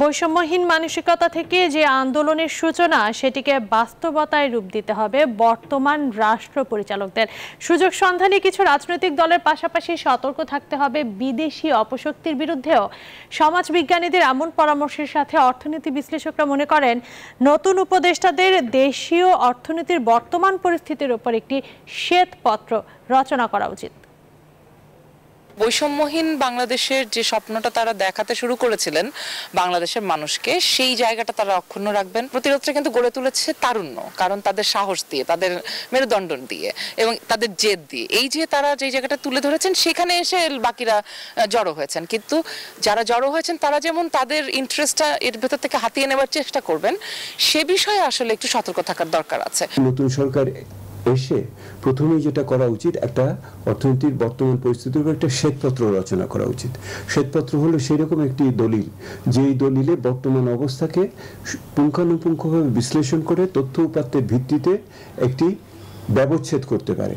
বৈষম্যহীন মানসিকতা থেকে যে আন্দোলনের সূচনা সেটিকে বাস্তবতায় রূপ দিতে হবে বর্তমান রাষ্ট্র পরিচালকদের সুযোগ সন্ধানে কিছু রাজনৈতিক দলের পাশাপাশি সতর্ক থাকতে হবে বিদেশি অপশক্তির বিরুদ্ধেও সমাজ বিজ্ঞানীদের এমন পরামর্শের সাথে অর্থনীতি বিশ্লেষকরা মনে করেন নতুন উপদেষ্টাদের দেশীয় অর্থনীতির বর্তমান পরিস্থিতির উপর একটি শ্বেতপত্র রচনা করা উচিত বৈষম্যহীন বাংলাদেশের যে স্বপ্নটা তারা দেখাতে শুরু করেছিলেন বাংলাদেশের মানুষকে সেই জায়গাটা তারা অক্ষুণ্ণ রাখবেন প্রতিরোধটা কিন্তু গড়ে তুলেছে তারুণ্য কারণ তাদের সাহস দিয়ে তাদের মেরুদণ্ড দিয়ে এবং তাদের জেদ দিয়ে এই যে তারা যে জায়গাটা তুলে ধরেছেন সেখানে এসে বাকিরা জড়ো হয়েছেন কিন্তু যারা জড়ো হয়েছেন তারা যেমন তাদের ইন্টারেস্টটা এর ভেতর থেকে হাতিয়ে নেওয়ার চেষ্টা করবেন সে বিষয়ে আসলে একটু সতর্ক থাকার দরকার আছে নতুন সরকার এসে প্রথমেই যেটা করা উচিত একটা অর্থনীতির বর্তমান পরিস্থিতির উপর একটা শ্বেতপত্র রচনা করা উচিত শ্বেতপত্র হলো সেরকম একটি দলিল যেই দলিলে বর্তমান অবস্থাকে পুঙ্খানুপুঙ্খভাবে বিশ্লেষণ করে তথ্য উপাত্তের ভিত্তিতে একটি ব্যবচ্ছেদ করতে পারে